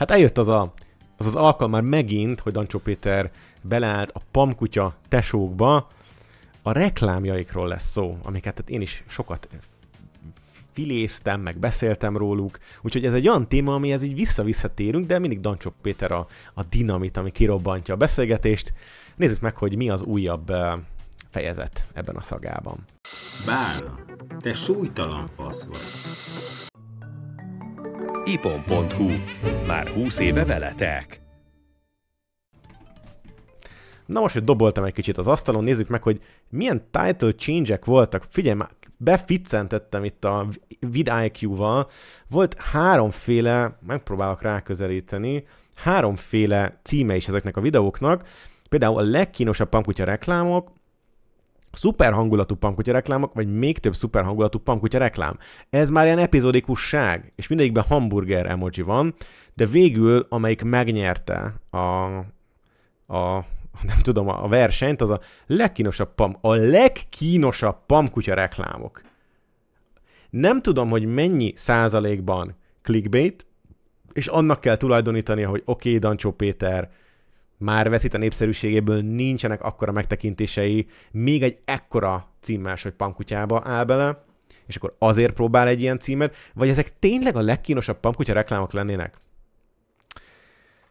Hát eljött az a, az, az alkalom már megint, hogy Dancsó Péter beleállt a pamkutya tesókba, a reklámjaikról lesz szó, amiket hát én is sokat filéztem, meg beszéltem róluk, úgyhogy ez egy olyan téma, amihez így vissza-visszatérünk, de mindig Dancsó Péter a, a dinamit, ami kirobbantja a beszélgetést. Nézzük meg, hogy mi az újabb fejezet ebben a szagában. Bár, te súlytalan fasz vagy ipon.hu. Már 20 éve veletek! Na most, hogy doboltam egy kicsit az asztalon, nézzük meg, hogy milyen title change-ek voltak. Figyelj már, beficentettem itt a vidIQ-val. Volt háromféle, megpróbálok ráközelíteni, háromféle címe is ezeknek a videóknak. Például a legkínosabb pankutya reklámok, szuper hangulatú pankutya reklámok, vagy még több szuper hangulatú pankutya reklám. Ez már ilyen epizódikusság, és mindegyikben hamburger emoji van, de végül, amelyik megnyerte a, a nem tudom, a versenyt, az a legkínosabb pam, a legkínosabb pamkutya reklámok. Nem tudom, hogy mennyi százalékban clickbait, és annak kell tulajdonítani, hogy oké, okay, Dancsó Péter, már veszít a népszerűségéből, nincsenek akkora megtekintései, még egy ekkora címmás, hogy pankutyába áll bele, és akkor azért próbál egy ilyen címet, vagy ezek tényleg a legkínosabb pankutya reklámok lennének?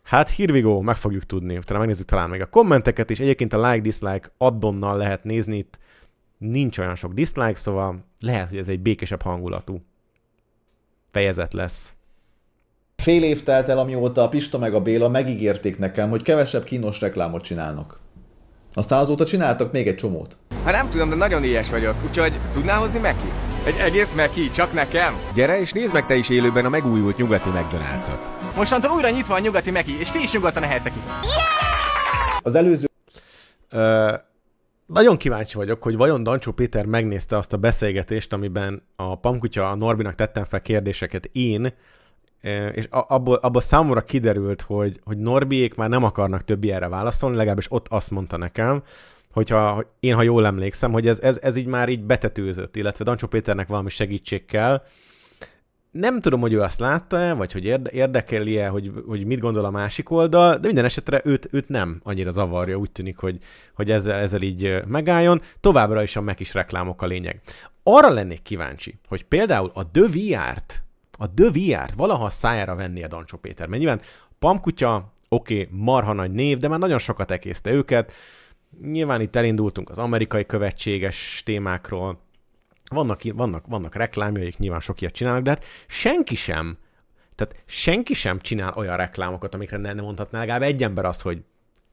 Hát hírvigó, meg fogjuk tudni, utána megnézzük talán még a kommenteket is, egyébként a like-dislike addonnal lehet nézni itt, nincs olyan sok dislike, szóval lehet, hogy ez egy békésebb hangulatú fejezet lesz. Fél év telt el, amióta a Pista meg a Béla megígérték nekem, hogy kevesebb kínos reklámot csinálnak. Aztán azóta csináltak még egy csomót. Ha hát nem tudom, de nagyon ilyes vagyok, úgyhogy tudnál hozni Mekit? Egy egész Meki, csak nekem? Gyere és nézd meg te is élőben a megújult nyugati mcdonalds -ot. Mostantól újra nyitva a nyugati Meki, és ti is nyugodtan ehettek itt. Yeah! Az előző... Ö, nagyon kíváncsi vagyok, hogy vajon Dancsó Péter megnézte azt a beszélgetést, amiben a pamkutya a Norbinak tettem fel kérdéseket én, és abból, abból számomra kiderült, hogy, hogy Norbiék már nem akarnak többi erre válaszolni, legalábbis ott azt mondta nekem, hogyha én, ha jól emlékszem, hogy ez, ez, ez így már így betetőzött, illetve Dancsó Péternek valami segítség kell. Nem tudom, hogy ő azt látta-e, vagy hogy érde, e hogy, hogy mit gondol a másik oldal, de minden esetre őt, őt nem annyira zavarja, úgy tűnik, hogy, hogy ezzel, ezzel így megálljon. Továbbra is a meg is reklámok a lényeg. Arra lennék kíváncsi, hogy például a The VR-t a VR-t valaha szájára a Dancsó Péter. Mert nyilván Pamkutya, oké, okay, marha nagy név, de már nagyon sokat ekészte őket. Nyilván itt elindultunk az amerikai követséges témákról, vannak, vannak, vannak reklámjaik, nyilván sok ilyet csinálnak, de hát senki sem, tehát senki sem csinál olyan reklámokat, amikre nem mondhatná legalább egy ember azt, hogy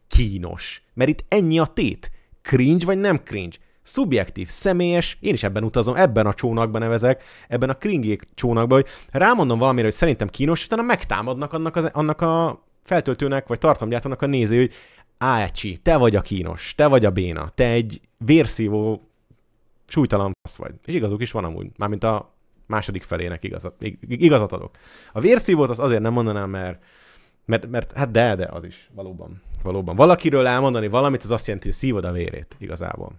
kínos. Mert itt ennyi a tét. Cringe vagy nem cringe? szubjektív, személyes, én is ebben utazom, ebben a csónakban nevezek, ebben a kringék csónakban, hogy rámondom valamire, hogy szerintem kínos, utána megtámadnak annak, az, annak a feltöltőnek, vagy tartalomgyártónak a néző, hogy Ácsi, te vagy a kínos, te vagy a béna, te egy vérszívó, súlytalan fasz vagy. És igazuk is van amúgy, mármint a második felének igazat, igazat adok. A vérszívót az azért nem mondanám, mert, mert, mert hát de, de az is, valóban. valóban. Valakiről elmondani valamit, az azt jelenti, hogy szívod a vérét igazából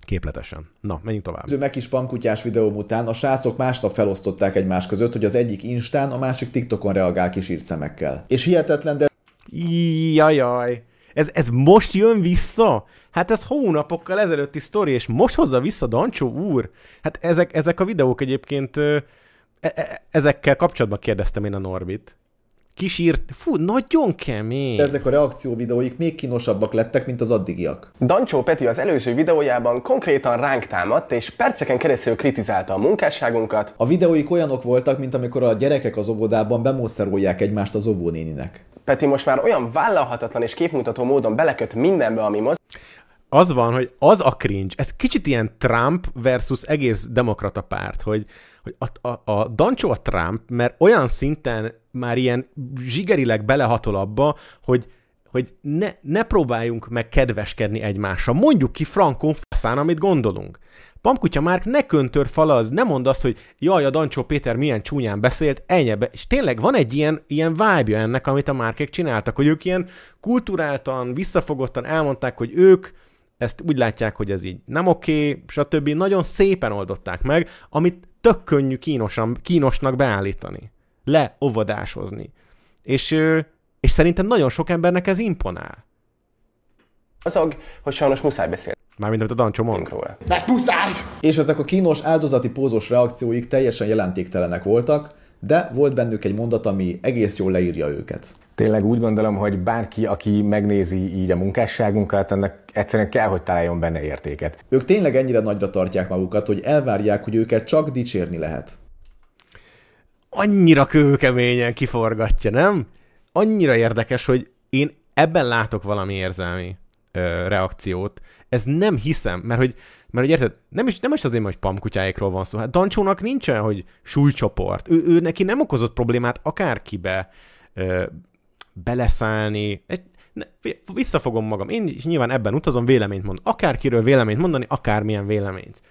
képletesen. Na, menjünk tovább. meg is pankutyás videó után a srácok másnap felosztották egymás között, hogy az egyik Instán, a másik TikTokon reagál kis írcemekkel. És hihetetlen, de... Jajaj! Ez, ez most jön vissza? Hát ez hónapokkal ezelőtti sztori, és most hozza vissza Dancsó úr? Hát ezek, ezek a videók egyébként... E, e, ezekkel kapcsolatban kérdeztem én a Norbit, kisírt, fú, nagyon kemény. Ezek a reakció videóik még kínosabbak lettek, mint az addigiak. Dancsó Peti az előző videójában konkrétan ránk támadt, és perceken keresztül kritizálta a munkásságunkat. A videóik olyanok voltak, mint amikor a gyerekek az óvodában bemószerolják egymást az óvónéninek. Peti most már olyan vállalhatatlan és képmutató módon beleköt mindenbe, ami moz az van, hogy az a cringe, ez kicsit ilyen Trump versus egész demokrata párt, hogy hogy a, a, a Dancsó a Trump, mert olyan szinten már ilyen zsigerileg belehatol abba, hogy hogy ne, ne próbáljunk meg kedveskedni egymásra. Mondjuk ki frankon faszán, amit gondolunk. Pamkutya Márk ne köntör falaz, ne mondd azt, hogy jaj, a Dancsó Péter milyen csúnyán beszélt, be. És tényleg van egy ilyen, ilyen vibe ennek, amit a Márkek csináltak, hogy ők ilyen kulturáltan, visszafogottan elmondták, hogy ők ezt úgy látják, hogy ez így nem oké, okay, stb. Nagyon szépen oldották meg, amit tök könnyű kínosan, kínosnak beállítani, leovadásozni. És, és szerintem nagyon sok embernek ez imponál. Azok, hogy sajnos muszáj beszélni. Mármint, amit a Dancsó mond. Róla. Mert muszáj! És ezek a kínos, áldozati pózos reakcióik teljesen jelentéktelenek voltak, de volt bennük egy mondat, ami egész jól leírja őket tényleg úgy gondolom, hogy bárki, aki megnézi így a munkásságunkat, ennek egyszerűen kell, hogy találjon benne értéket. Ők tényleg ennyire nagyra tartják magukat, hogy elvárják, hogy őket csak dicsérni lehet. Annyira kőkeményen kiforgatja, nem? Annyira érdekes, hogy én ebben látok valami érzelmi ö, reakciót. Ez nem hiszem, mert hogy, mert hogy érted, nem is, nem is azért, hogy pamkutyáikról van szó. Hát Dancsónak nincsen, hogy súlycsoport. Ő, ő neki nem okozott problémát akárkibe beleszállni, egy, ne, visszafogom magam. Én is nyilván ebben utazom, véleményt mond. Akárkiről véleményt mondani, akármilyen véleményt.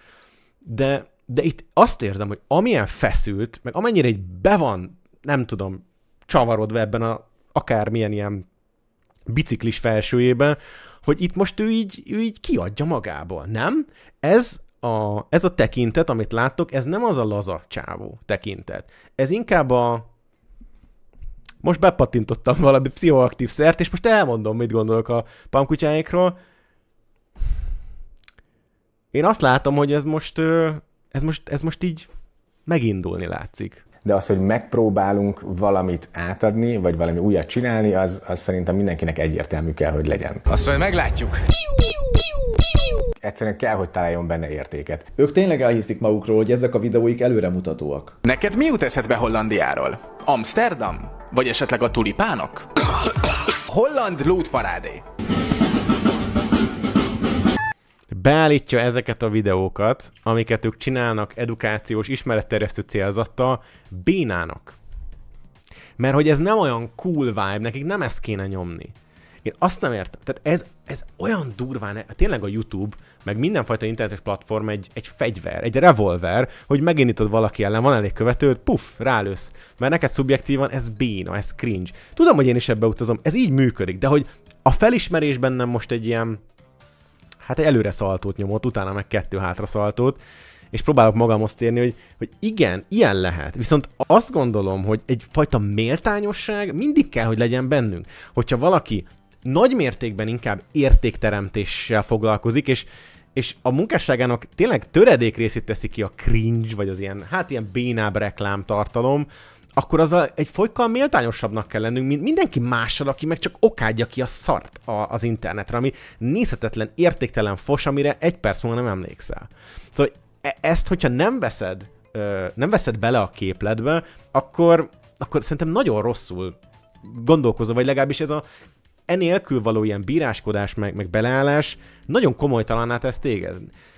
De, de itt azt érzem, hogy amilyen feszült, meg amennyire egy be van, nem tudom, csavarodva ebben a akármilyen ilyen biciklis felsőjében, hogy itt most ő így, ő így kiadja magából, nem? Ez a, ez a tekintet, amit látok, ez nem az a laza csávó tekintet. Ez inkább a, most bepattintottam valami pszichoaktív szert, és most elmondom, mit gondolok a pamkutyáikról. Én azt látom, hogy ez most, ez most, ez most így megindulni látszik de az, hogy megpróbálunk valamit átadni, vagy valami újat csinálni, az, az szerintem mindenkinek egyértelmű kell, hogy legyen. Azt mondja, meglátjuk! Egyszerűen kell, hogy találjon benne értéket. Ők tényleg elhiszik magukról, hogy ezek a videóik előremutatóak. Neked mi jut eszedbe Hollandiáról? Amsterdam? Vagy esetleg a tulipánok? Holland lútparádé beállítja ezeket a videókat, amiket ők csinálnak edukációs, ismeretterjesztő célzattal, bénának. Mert hogy ez nem olyan cool vibe, nekik nem ezt kéne nyomni. Én azt nem értem. Tehát ez, ez olyan durván, tényleg a YouTube, meg mindenfajta internetes platform egy, egy fegyver, egy revolver, hogy megindítod valaki ellen, van elég követőd, puff, rálősz. Mert neked szubjektívan ez béna, ez cringe. Tudom, hogy én is ebbe utazom, ez így működik, de hogy a felismerés bennem most egy ilyen hát egy előre szaltót nyomott, utána meg kettő hátra szaltót, és próbálok azt érni, hogy, hogy igen, ilyen lehet. Viszont azt gondolom, hogy egyfajta méltányosság mindig kell, hogy legyen bennünk. Hogyha valaki nagy mértékben inkább értékteremtéssel foglalkozik, és, és a munkásságának tényleg töredék részét teszi ki a cringe, vagy az ilyen, hát ilyen bénább reklám tartalom, akkor az a, egy folykkal méltányosabbnak kell lennünk, mint mindenki mással, aki meg csak okádja ki a szart a, az internetre, ami nézhetetlen, értéktelen fos, amire egy perc múlva nem emlékszel. Szóval e- ezt, hogyha nem veszed, ö, nem veszed bele a képletbe, akkor, akkor szerintem nagyon rosszul gondolkozol, vagy legalábbis ez a enélkül való ilyen bíráskodás, meg, meg beleállás nagyon komolytalanná tesz téged.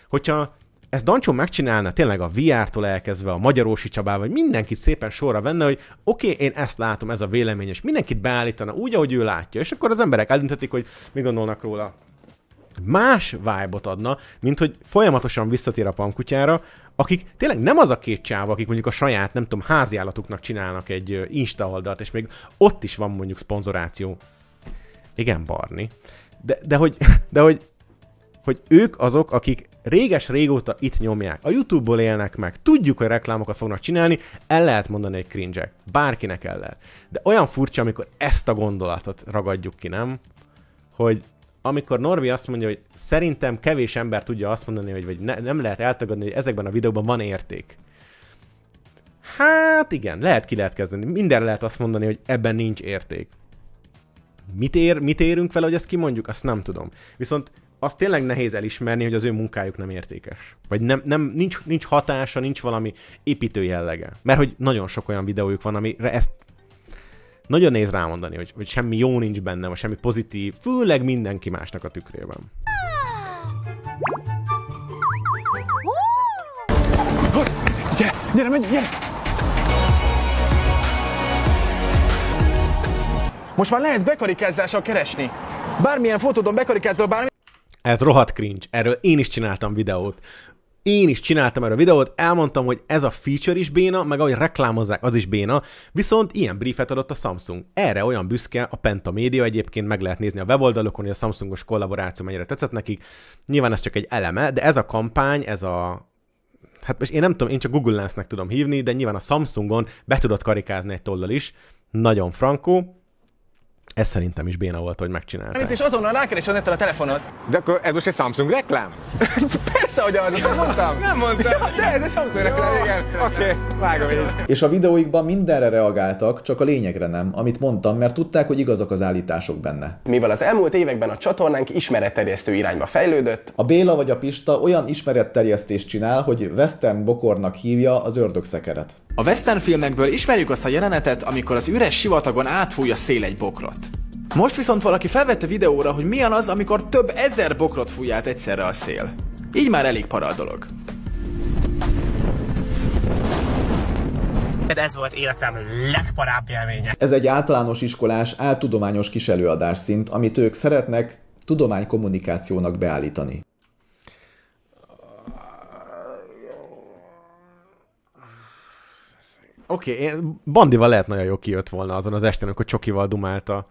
Hogyha ezt Dancsó megcsinálna tényleg a VR-tól elkezdve, a Magyarósi Csabával, vagy mindenki szépen sorra venne, hogy oké, okay, én ezt látom, ez a vélemény, és mindenkit beállítana úgy, ahogy ő látja, és akkor az emberek eldönthetik, hogy mi gondolnak róla. Más vibe adna, mint hogy folyamatosan visszatér a pankutyára, akik tényleg nem az a két csáv, akik mondjuk a saját, nem tudom, háziállatuknak csinálnak egy Insta oldalt, és még ott is van mondjuk szponzoráció. Igen, Barni. De, de, hogy, de hogy, hogy ők azok, akik réges régóta itt nyomják. A YouTube-ból élnek meg, tudjuk, hogy reklámokat fognak csinálni, el lehet mondani, egy cringe Bárkinek el lehet. De olyan furcsa, amikor ezt a gondolatot ragadjuk ki, nem? Hogy amikor Norbi azt mondja, hogy szerintem kevés ember tudja azt mondani, hogy vagy ne, nem lehet eltagadni, hogy ezekben a videókban van érték. Hát igen, lehet ki lehet kezdeni. Minden lehet azt mondani, hogy ebben nincs érték. Mit, ér, mit érünk vele, hogy ezt kimondjuk? Azt nem tudom. Viszont azt tényleg nehéz elismerni, hogy az ő munkájuk nem értékes. Vagy nem, nem, nincs, nincs hatása, nincs valami építő jellege. Mert hogy nagyon sok olyan videójuk van, amire ezt nagyon néz rámondani, hogy, hogy semmi jó nincs benne, vagy semmi pozitív, főleg mindenki másnak a tükrében. Gyere, gyere, menj, gyere! Most már lehet bekarikázással keresni. Bármilyen fotódon bekarikázol bármilyen ez rohadt cringe, erről én is csináltam videót. Én is csináltam erről videót, elmondtam, hogy ez a feature is béna, meg ahogy reklámozzák, az is béna, viszont ilyen briefet adott a Samsung. Erre olyan büszke a Penta Media egyébként, meg lehet nézni a weboldalokon, hogy a Samsungos kollaboráció mennyire tetszett nekik. Nyilván ez csak egy eleme, de ez a kampány, ez a hát most én nem tudom, én csak Google Lensnek tudom hívni, de nyilván a Samsungon be tudott karikázni egy tollal is, nagyon frankó, ez szerintem is béna volt, hogy megcsinálták. Amit is azonnal rákeres a telefonod. De akkor ez most egy Samsung reklám? Persze, hogy az, nem mondtam. Nem mondtam. Ja, de ez egy Samsung reklám, igen. Oké, okay, vágom én. És a videóikban mindenre reagáltak, csak a lényegre nem, amit mondtam, mert tudták, hogy igazak az állítások benne. Mivel az elmúlt években a csatornánk ismeretterjesztő irányba fejlődött, a Béla vagy a Pista olyan ismeretterjesztést csinál, hogy Western Bokornak hívja az ördögszekeret. A western filmekből ismerjük azt a jelenetet, amikor az üres sivatagon átfúj a szél egy bokrot. Most viszont valaki felvette videóra, hogy milyen az, amikor több ezer bokrot fúj át egyszerre a szél. Így már elég para a dolog. ez volt életem legparább élménye. Ez egy általános iskolás, áltudományos kis előadás szint, amit ők szeretnek tudománykommunikációnak beállítani. Oké, okay, Bandival lehet nagyon jó kijött volna azon az estén, amikor Csokival dumált a,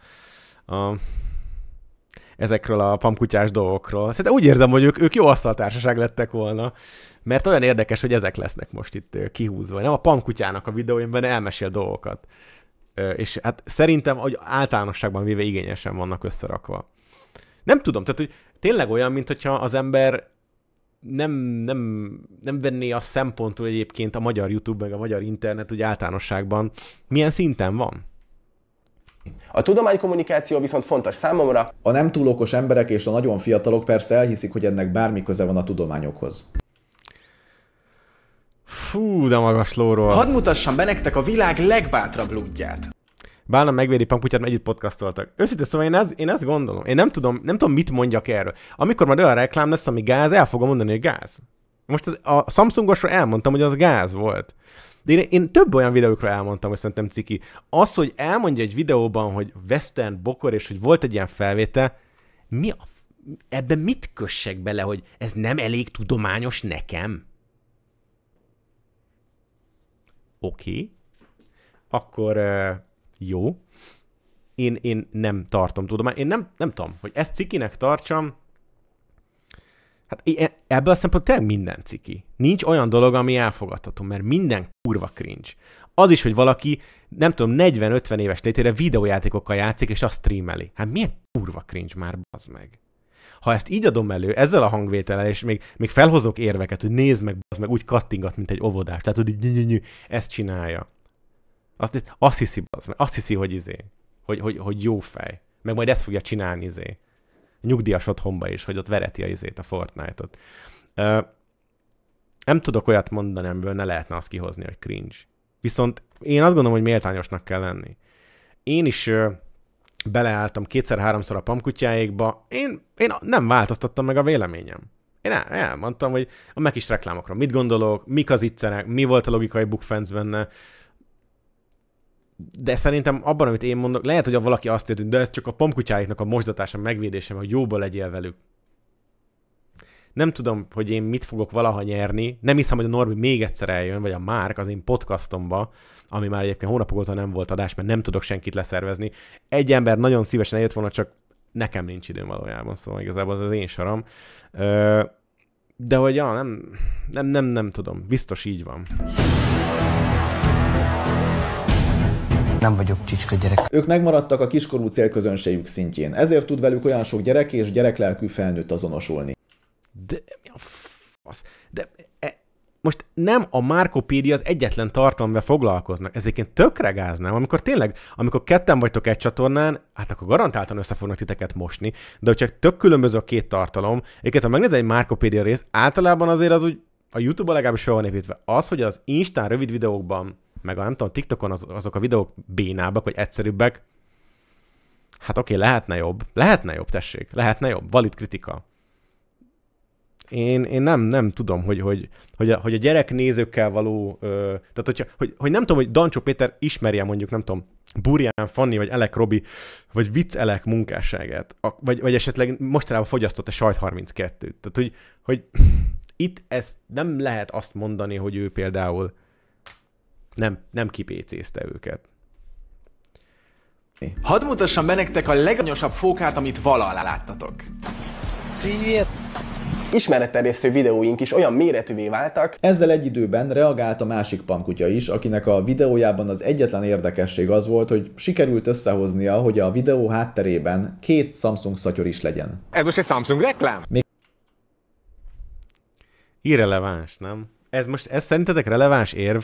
ezekről a pamkutyás dolgokról. Szerintem úgy érzem, hogy ők, ők jó asztaltársaság lettek volna, mert olyan érdekes, hogy ezek lesznek most itt kihúzva. Nem a pamkutyának a videóimban elmesél dolgokat. És hát szerintem, hogy általánosságban véve igényesen vannak összerakva. Nem tudom, tehát hogy tényleg olyan, mintha az ember nem, nem, nem venné a szempontul egyébként a magyar YouTube meg a magyar internet úgy általánosságban milyen szinten van? A tudománykommunikáció viszont fontos számomra. A nem túl okos emberek és a nagyon fiatalok persze elhiszik, hogy ennek bármi köze van a tudományokhoz. Fú, de magas lóról. Hadd mutassam be nektek a világ legbátrabb lúdját. Bálna megvédi Pankutyát, mert együtt podcastoltak. Őszintén szóval én, ez, én ezt gondolom. Én nem tudom, nem tudom, mit mondjak erről. Amikor majd olyan reklám lesz, ami gáz, el fogom mondani, hogy gáz. Most az, a Samsungosra elmondtam, hogy az gáz volt. De én, én több olyan videókra elmondtam, hogy szerintem ciki. Az, hogy elmondja egy videóban, hogy Western bokor, és hogy volt egy ilyen felvétel, mi a ebben mit kössek bele, hogy ez nem elég tudományos nekem? Oké. Okay. Akkor uh, jó. Én, én nem tartom tudom, én nem, nem tudom, hogy ezt cikinek tartsam, Hát e-, ebből a szempontból tényleg minden ciki. Nincs olyan dolog, ami elfogadható, mert minden kurva cringe. Az is, hogy valaki, nem tudom, 40-50 éves létére videójátékokkal játszik, és azt streameli. Hát milyen kurva cringe már, bazd meg. Ha ezt így adom elő, ezzel a hangvétellel, és még, még felhozok érveket, hogy nézd meg, bazd meg, úgy kattingat, mint egy óvodás, tehát hogy így, ezt csinálja. Azt, azt hiszi, az, azt hiszi, hogy izé, hogy, hogy, hogy jó fej. Meg majd ezt fogja csinálni izé. Nyugdíjas otthonba is, hogy ott vereti a izét, a Fortnite-ot. Ö, nem tudok olyat mondani, amiből ne lehetne azt kihozni, hogy cringe. Viszont én azt gondolom, hogy méltányosnak kell lenni. Én is ö, beleálltam kétszer-háromszor a pamkutyáékba, én, én nem változtattam meg a véleményem. Én el, elmondtam, hogy a meg is reklámokról mit gondolok, mik az itzenek, mi volt a logikai bukfenc benne, de szerintem abban, amit én mondok, lehet, hogy valaki azt érti, de ez csak a pamkutyáiknak a mosdatása, megvédése, hogy jóba legyél velük. Nem tudom, hogy én mit fogok valaha nyerni. Nem hiszem, hogy a Norbi még egyszer eljön, vagy a Márk az én podcastomba, ami már egyébként hónapok óta nem volt adás, mert nem tudok senkit leszervezni. Egy ember nagyon szívesen eljött volna, csak nekem nincs időm valójában, szóval igazából az az én sorom. De hogy ja, nem, nem, nem, nem tudom. Biztos így van nem vagyok csicska gyerek. Ők megmaradtak a kiskorú célközönségük szintjén, ezért tud velük olyan sok gyerek és gyereklelkű felnőtt azonosulni. De mi a fasz? De e, most nem a Márkopédia az egyetlen tartalomra foglalkoznak. Ez egyébként tökre gáznám, amikor tényleg, amikor ketten vagytok egy csatornán, hát akkor garantáltan össze fognak titeket mosni, de hogyha tök különböző a két tartalom, egyébként ha megnézed egy Márkopédia részt, általában azért az úgy a YouTube-ban legalábbis fel van építve. Az, hogy az Instán rövid videókban meg a nem tudom, TikTokon az, azok a videók bénábbak, vagy egyszerűbbek, hát oké, okay, lehetne jobb, lehetne jobb, tessék, lehetne jobb, valid kritika. Én, én nem, nem tudom, hogy, hogy, hogy, a, hogy a gyereknézőkkel való, ö, tehát hogyha, hogy, hogy nem tudom, hogy Dancsó Péter ismerje mondjuk, nem tudom, Burján Fanni, vagy Elek Robi, vagy Vicc Elek munkásságát, a, vagy, vagy esetleg mostanában fogyasztott a Sajt 32-t. Tehát, hogy, hogy itt ezt nem lehet azt mondani, hogy ő például nem, nem kipécézte őket. Hadd mutassam be nektek a leganyosabb fókát, amit valaha láttatok. Привет! Ismeretterjesztő videóink is olyan méretűvé váltak. Ezzel egy időben reagált a másik pankutya is, akinek a videójában az egyetlen érdekesség az volt, hogy sikerült összehoznia, hogy a videó hátterében két Samsung szatyor is legyen. Ez most egy Samsung reklám? Még... Irreleváns, nem? Ez most, ez szerintetek releváns érv?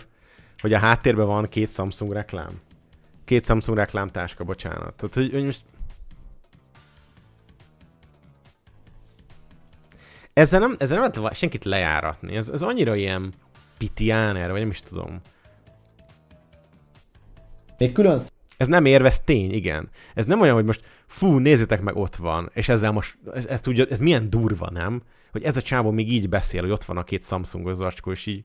hogy a háttérben van két Samsung reklám. Két Samsung táska, bocsánat. Tehát, hogy, hogy most... Ezzel nem, ezzel nem lehet senkit lejáratni. Ez, ez annyira ilyen pitiáner, vagy nem is tudom. Még külön ez nem érvez tény, igen. Ez nem olyan, hogy most fú, nézzétek meg, ott van, és ezzel most, ez, ez, tudja, ez milyen durva, nem? Hogy ez a csávó még így beszél, hogy ott van a két Samsung zacskó, és így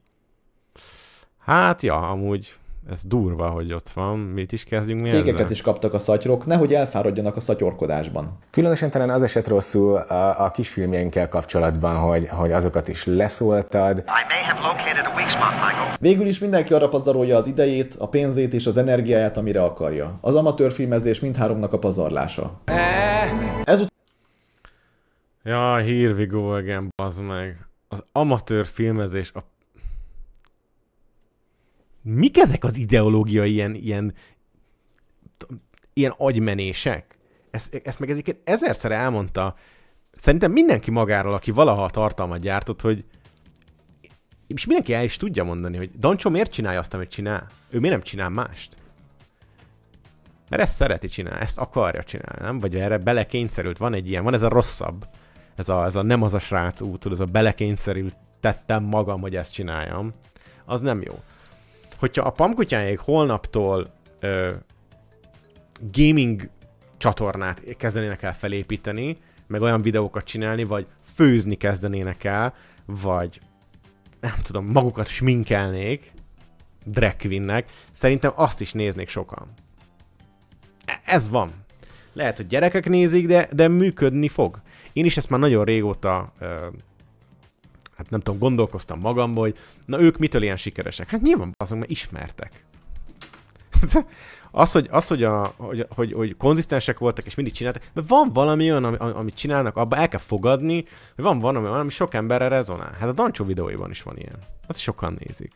Hát ja, amúgy ez durva, hogy ott van. Mit is kezdjünk mi Cégeket ezzel? is kaptak a szatyrok, nehogy elfáradjanak a szatyorkodásban. Különösen talán az eset rosszul a, a kisfilmjeinkkel kapcsolatban, hogy, hogy azokat is leszóltad. Spot, Végül is mindenki arra pazarolja az idejét, a pénzét és az energiáját, amire akarja. Az amatőr filmezés mindháromnak a pazarlása. Ezután... Ja, here we go again, bazd meg. Az amatőr filmezés a mik ezek az ideológiai ilyen, ilyen, ilyen agymenések? Ezt, ezt meg egyébként ezerszer elmondta, szerintem mindenki magáról, aki valaha a tartalmat gyártott, hogy és mindenki el is tudja mondani, hogy Dancsó miért csinálja azt, amit csinál? Ő miért nem csinál mást? Mert ezt szereti csinálni, ezt akarja csinálni, nem? Vagy erre belekényszerült, van egy ilyen, van ez a rosszabb, ez a, ez a nem az a srác út, ez a belekényszerült tettem magam, hogy ezt csináljam, az nem jó hogyha a pamkutyáig holnaptól ö, gaming csatornát kezdenének el felépíteni, meg olyan videókat csinálni, vagy főzni kezdenének el, vagy nem tudom, magukat sminkelnék drag queennek, szerintem azt is néznék sokan. E, ez van. Lehet, hogy gyerekek nézik, de, de működni fog. Én is ezt már nagyon régóta ö, hát nem tudom, gondolkoztam magamból, hogy na ők mitől ilyen sikeresek? Hát nyilván azok már ismertek. az, hogy, az hogy, a, hogy, hogy, hogy konzisztensek voltak, és mindig csináltak, mert van valami olyan, ami, amit csinálnak, abba el kell fogadni, hogy van valami olyan, ami sok emberre rezonál. Hát a Dancsó videóiban is van ilyen. Azt sokan nézik.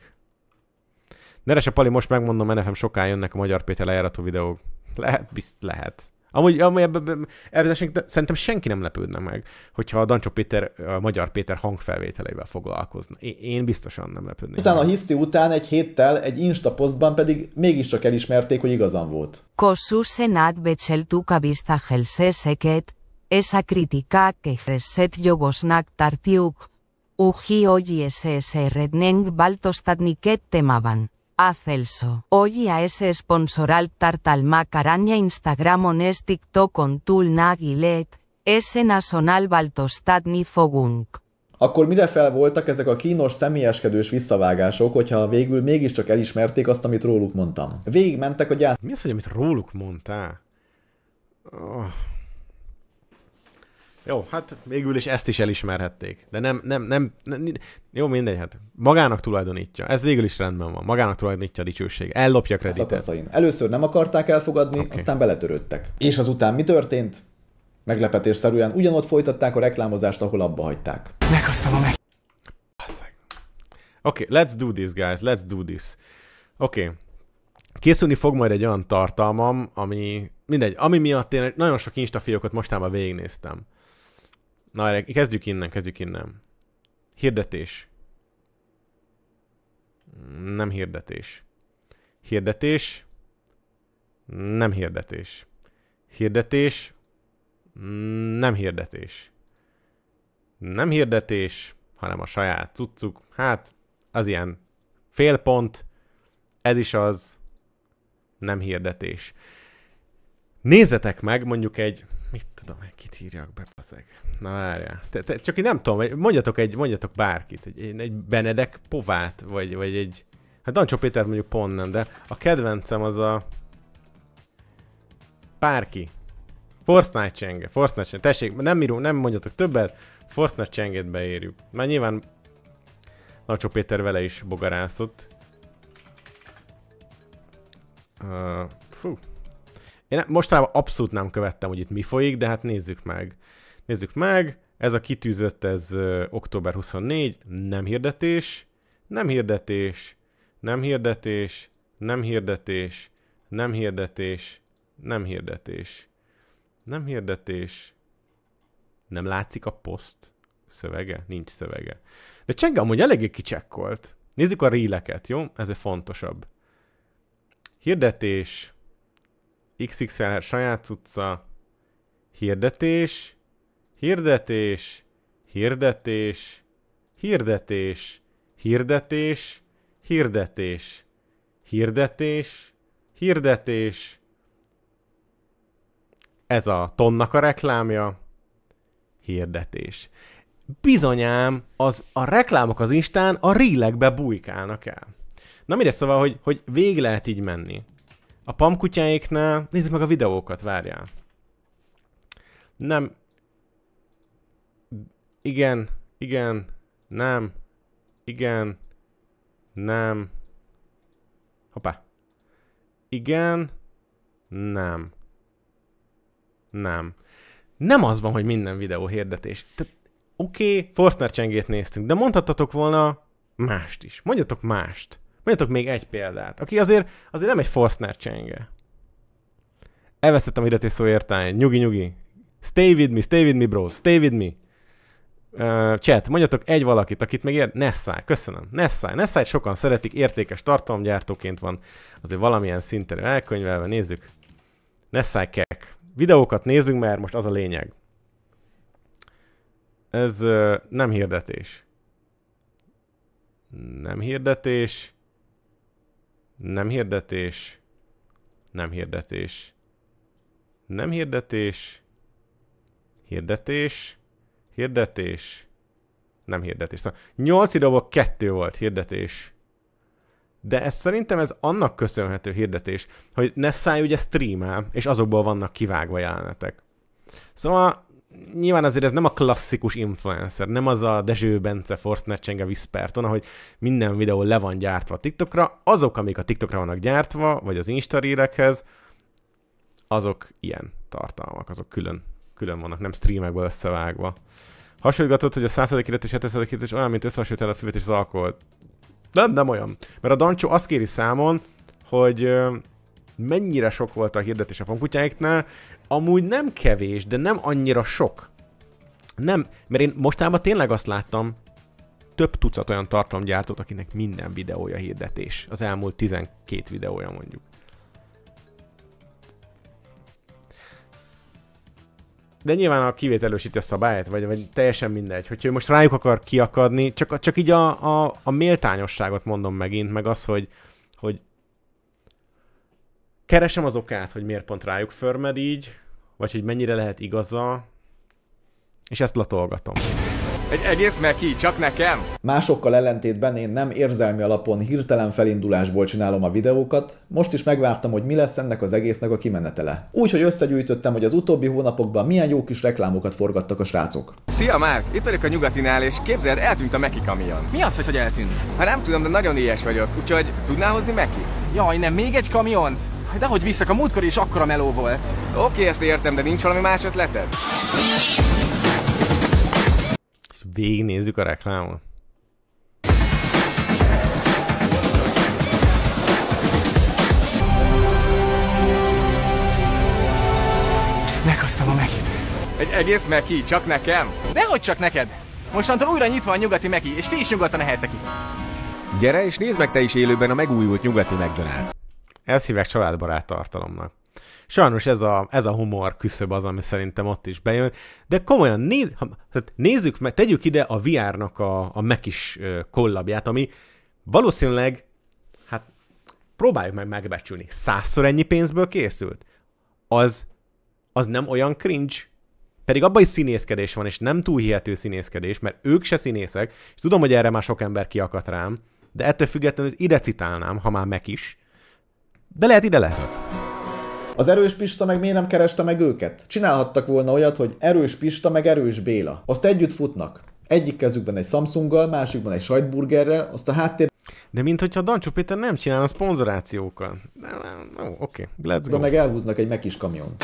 a Pali, most megmondom, NFM soká jönnek a Magyar Péter lejárató videók. Lehet, bizt, lehet. Amúgy, amúgy ebben ebbe, ebbe szerintem senki nem lepődne meg, hogyha a Dancsó Péter, a Magyar Péter hangfelvételeivel foglalkozna. Én, én biztosan nem lepődnék. Utána a hiszti után egy héttel egy Insta posztban pedig mégiscsak elismerték, hogy igazam volt. Kossus senát becseltuk a biztahelseseket, ez a kritikák ehreszett jogosnak tartjuk, uhi hogy ez erednénk baltoztatni kettemában. A Celso. a ese sponsoral Tartal Macaraña Instagram es TikTok con tul nagilet, ese nacional baltostatni fogunk. Akkor mire fel voltak ezek a kínos személyeskedős visszavágások, hogyha végül mégiscsak elismerték azt, amit róluk mondtam? Végigmentek a gyász... Mi az, hogy amit róluk mondtál? Oh. Jó, hát végül is ezt is elismerhették. De nem, nem, nem, nem, jó, mindegy, hát magának tulajdonítja. Ez végül is rendben van. Magának tulajdonítja a dicsőség. Ellopja kreditet. Szakaszain. Először nem akarták elfogadni, okay. aztán beletörődtek. És azután mi történt? Meglepetésszerűen ugyanott folytatták a reklámozást, ahol abba hagyták. Meghoztam a meg... Oké, okay, let's do this, guys, let's do this. Oké, okay. Készülni fog majd egy olyan tartalmam, ami mindegy, ami miatt én nagyon sok fiókot mostában végignéztem. Na, kezdjük innen, kezdjük innen. Hirdetés. Nem hirdetés. Hirdetés. Nem hirdetés. Hirdetés. Nem hirdetés. Nem hirdetés, hanem a saját cuccuk. Hát, az ilyen fél pont. Ez is az. Nem hirdetés. Nézzetek meg mondjuk egy mit tudom, kit írjak be, pazeg. Na várjál. Te, te, csak én nem tudom, mondjatok, egy, mondjatok bárkit, egy, egy Benedek Povát, vagy, vagy egy... Hát Dancsó Péter mondjuk pont nem, de a kedvencem az a... Bárki. Fortnite csenge, Fortnite csenge. Tessék, nem, írunk, nem mondjatok többet, Fortnite csengét beírjuk. Már nyilván Nacsó Péter vele is bogarászott. Uh, fú, én mostanában abszolút nem követtem, hogy itt mi folyik, de hát nézzük meg. Nézzük meg, ez a kitűzött, ez ö, október 24, nem hirdetés, nem hirdetés, nem hirdetés, nem hirdetés, nem hirdetés, nem hirdetés, nem hirdetés, nem látszik a poszt szövege, nincs szövege. De Csenge amúgy eléggé kicsekkolt. Nézzük a ríleket, jó? Ez a fontosabb. Hirdetés, XXL saját utca, hirdetés, hirdetés, hirdetés, hirdetés, hirdetés, hirdetés, hirdetés, hirdetés. Ez a tonnak a reklámja. Hirdetés. Bizonyám, az a reklámok az Instán a rílekbe bujkálnak el. Na mire szóval, hogy, hogy végig lehet így menni. A pamkutyáiknál, nézzük meg a videókat, várjál. Nem. Igen, igen, nem, igen, nem. Hoppá. Igen, nem. Nem. Nem az van, hogy minden videó hirdetés. oké, okay, Forstner csengét néztünk, de mondhattatok volna mást is. Mondjatok mást. Mondjatok még egy példát, aki azért, azért nem egy Forstner csenge. Elvesztettem hirdetés szó értelmét. Nyugi, nyugi. Stay with me, stay with me, bro. Stay with me. Uh, chat, mondjatok egy valakit, akit meg ér... Nessai, köszönöm. Nessai. Nessai sokan szeretik, értékes tartalomgyártóként van azért valamilyen szinten elkönyvelve. Nézzük. Nessai kek. Videókat nézzünk, mert most az a lényeg. Ez uh, nem hirdetés. Nem hirdetés. Nem hirdetés. Nem hirdetés. Nem hirdetés. Hirdetés. Hirdetés. Nem hirdetés. Szóval 8 időből 2 volt hirdetés. De ez szerintem ez annak köszönhető hirdetés, hogy szállj ugye streamel, és azokból vannak kivágva jelenetek. Szóval nyilván azért ez nem a klasszikus influencer, nem az a Dezső Bence, Forstner Csenge, Viszperton, ahogy minden videó le van gyártva a TikTokra, azok, amik a TikTokra vannak gyártva, vagy az Insta azok ilyen tartalmak, azok külön, külön vannak, nem streamekből összevágva. Hasonlítgatott, hogy a 100. és 700. élet olyan, mint összehasonlítani a füvet és az alkoholt. Nem, nem olyan. Mert a Dancsó azt kéri számon, hogy mennyire sok volt a hirdetés a pankutyáiknál, amúgy nem kevés, de nem annyira sok. Nem, mert én mostában tényleg azt láttam, több tucat olyan tartalomgyártót, akinek minden videója hirdetés. Az elmúlt 12 videója mondjuk. De nyilván a kivételősíti a szabályt, vagy, vagy teljesen mindegy. Hogyha most rájuk akar kiakadni, csak, csak így a, a, a méltányosságot mondom megint, meg az, hogy, hogy keresem az okát, hogy miért pont rájuk förmed így, vagy hogy mennyire lehet igaza, és ezt latolgatom. Egy egész meki, csak nekem? Másokkal ellentétben én nem érzelmi alapon hirtelen felindulásból csinálom a videókat, most is megvártam, hogy mi lesz ennek az egésznek a kimenetele. Úgyhogy összegyűjtöttem, hogy az utóbbi hónapokban milyen jó kis reklámokat forgattak a srácok. Szia Márk, itt vagyok a nyugatinál, és képzeld, eltűnt a meki kamion. Mi az, hogy eltűnt? Hát nem tudom, de nagyon ilyes vagyok, úgyhogy tudnál hozni mekit? Jaj, nem még egy kamiont? De hogy visszak a múltkor is akkora meló volt. Oké, okay, ezt értem, de nincs valami más ötleted? És végignézzük a reklámot. Meghoztam a megit. Egy egész meki, csak nekem? Dehogy csak neked! Mostantól újra nyitva a nyugati meki, és ti is nyugodtan ehettek itt. Gyere és nézd meg te is élőben a megújult nyugati McDonald's ezt hívják családbarát tartalomnak. Sajnos ez a, ez a humor küszöb az, ami szerintem ott is bejön. De komolyan, néz, ha, tehát nézzük meg, tegyük ide a VR-nak a, a Mekis kollabját, ami valószínűleg, hát próbáljuk meg megbecsülni, százszor ennyi pénzből készült. Az, az nem olyan cringe, pedig abban is színészkedés van, és nem túl hihető színészkedés, mert ők se színészek, és tudom, hogy erre már sok ember kiakadt rám, de ettől függetlenül ide citálnám, ha már meg is, de lehet ide lesz. Az erős Pista meg miért nem kereste meg őket? Csinálhattak volna olyat, hogy erős Pista meg erős Béla. Azt együtt futnak. Egyik kezükben egy Samsunggal, másikban egy sajtburgerrel, azt a háttér... De mintha a Dancsó Péter nem csinálna szponzorációkkal. Ó, oké, okay. let's go. meg elhúznak egy mekis kamion.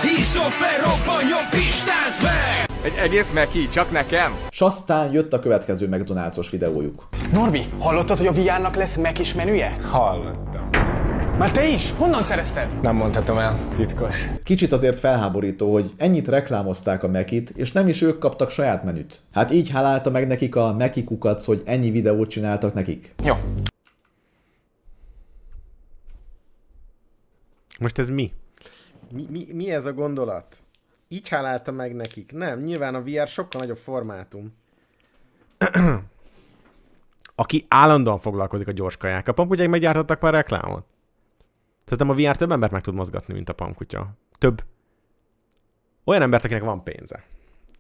Egy egész meki, csak nekem? S aztán jött a következő McDonald's-os videójuk. Norbi, hallottad, hogy a vr lesz mekis menüje? Hallottam. Már te is? Honnan szerezted? Nem mondhatom el, titkos. Kicsit azért felháborító, hogy ennyit reklámozták a Mekit, és nem is ők kaptak saját menüt. Hát így hálálta meg nekik a Meki kukac, hogy ennyi videót csináltak nekik. Jó. Most ez mi? Mi, mi, mi ez a gondolat? Így hálálta meg nekik? Nem, nyilván a VR sokkal nagyobb formátum. Aki állandóan foglalkozik a gyors kajákkal, pont ugye meggyártottak már reklámot? Tehát a VR több embert meg tud mozgatni, mint a pankutya. Több. Olyan embert, akinek van pénze.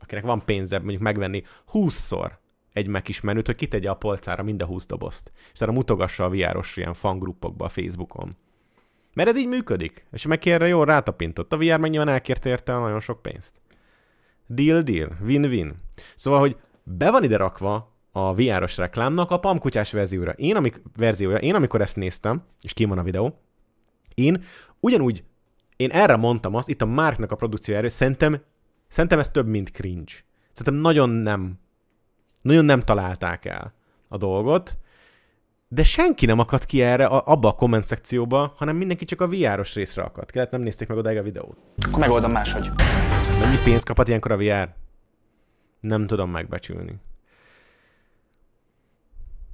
Akinek van pénze mondjuk megvenni 20-szor egy megismerőt, menüt, hogy kitegye a polcára mind a 20 dobozt. És arra mutogassa a VR-os ilyen fangruppokba a Facebookon. Mert ez így működik. És meg erre jól rátapintott. A VR mennyiben elkért érte a nagyon sok pénzt. Deal, deal. Win-win. Szóval, hogy be van ide rakva a VR-os reklámnak a pamkutyás verzióra. Én, amik, verziója. Én amikor ezt néztem, és ki van a videó, én ugyanúgy, én erre mondtam azt, itt a Márknak a erő, szerintem, szerintem ez több, mint cringe. Szerintem nagyon nem, nagyon nem találták el a dolgot, de senki nem akadt ki erre, a, abba a komment szekcióba, hanem mindenki csak a VR-os részre akadt. Kellett nem nézték meg odáig a videót. Akkor megoldom máshogy. Mennyi pénzt kaphat ilyenkor a VR? Nem tudom megbecsülni